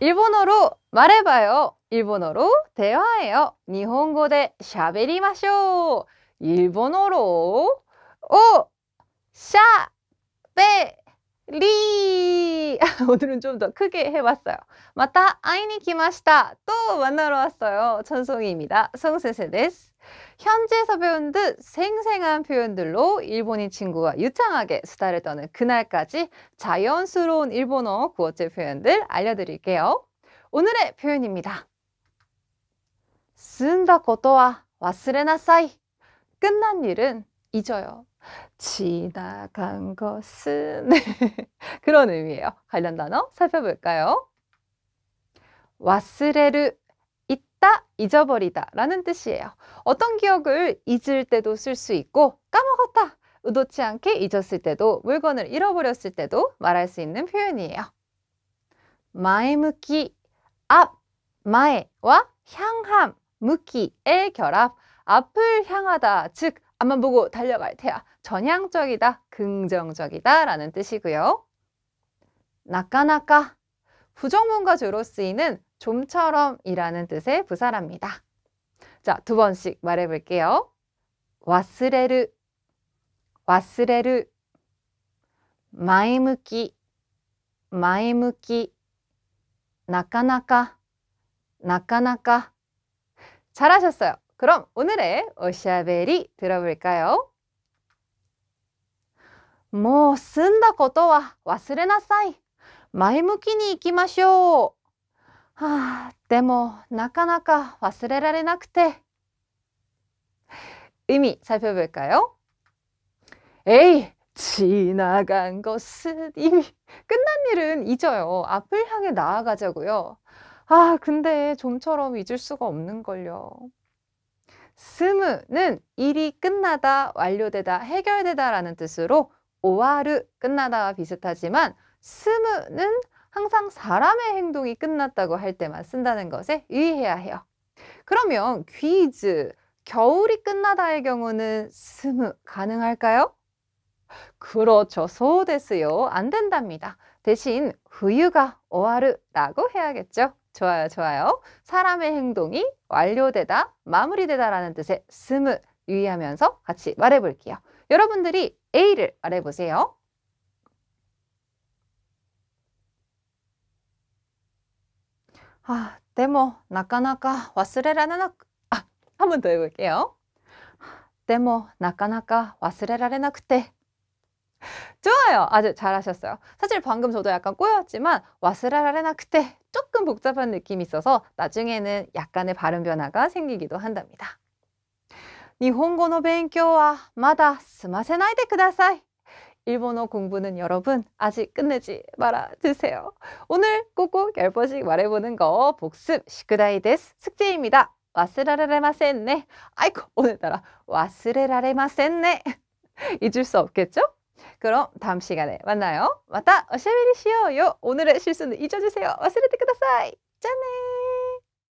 일본어로말해봐요일본어로대화해요일본어で喋りましょう일본어로오샤베리오늘은좀더크게해봤어요마타아이니키마시타또만나러왔어요천송이입니다성세세です 현지에서 배운 듯 생생한 표현들로 일본인 친구와 유창하게 수다를 떠는 그날까지 자연스러운 일본어 구어체 표현들 알려드릴게요. 오늘의 표현입니다. 쓴다 고도와 와스레나사이. 끝난 일은 잊어요. 지나간 것은 그런 의미예요. 관련 단어 살펴볼까요? 와스레르 잊다, 잊어버리다 라는 뜻이에요. 어떤 기억을 잊을 때도 쓸 수 있고 까먹었다, 의도치 않게 잊었을 때도 물건을 잃어버렸을 때도 말할 수 있는 표현이에요. 마에무기, 앞, 마에와 향함, 무기의 결합, 앞을 향하다, 즉 앞만 보고 달려갈 테야. 전향적이다, 긍정적이다 라는 뜻이고요. 나까나까 부정문과 주로 쓰이는 좀처럼이라는 뜻의 부사랍니다. 자, 두 번씩 말해 볼게요. 와스레르 와스레르 마이무키마이무키 나까나까 나까나까 잘하셨어요. 그럼 오늘의 오아베리 들어볼까요? もう済んだことは忘れなさい。前向きに行きましょう。 뭐, はあ、でもなかなか忘れられなくて。의미살펴볼까요에이 지나간 것은 이미 끝난 일은 잊어요. 앞을 향해 나아가자고요. 아, 근데 좀처럼 잊을 수가 없는걸요. 스무는 일이 끝나다, 완료되다, 해결되다라는 뜻으로 오와르 끝나다와 비슷하지만 스무는 항상 사람의 행동이 끝났다고 할 때만 쓴다는 것에 유의해야 해요. 그러면 퀴즈, 겨울이 끝나다의 경우는 스무 가능할까요? 그렇죠. 소데스요. 안 된답니다. 대신 후유가 오하르라고 해야겠죠. 좋아요, 좋아요. 사람의 행동이 완료되다, 마무리되다라는 뜻의 스무 유의하면서 같이 말해볼게요. 여러분들이 A를 말해보세요. 아, で모 나까나까 와스레라なく 아, 한 번 더 해볼게요. 데모 나까나까 와스레라れ나く테 좋아요. 아주 잘하셨어요. 사실 방금 저도 약간 꼬였지만 와스레라레나그테 조금 복잡한 느낌이 있어서 나중에는 약간의 발음 변화가 생기기도 한답니다. 일본어 勉強はまだ済ませないでください. 일본어 공부는 여러분 아직 끝내지 말아 주세요. 오늘 꼭꼭 10번씩 말해보는 거 복습 시크다이 데스 숙제입니다. 와스라레마센네. 아이고 오늘따라 와스레라레마센네. 잊을 수 없겠죠? 그럼 다음 시간에 만나요. 맞다. 어샤베리시오요. 오늘의 실수는 잊어주세요. 와스레테 쿠다사이. 짠해.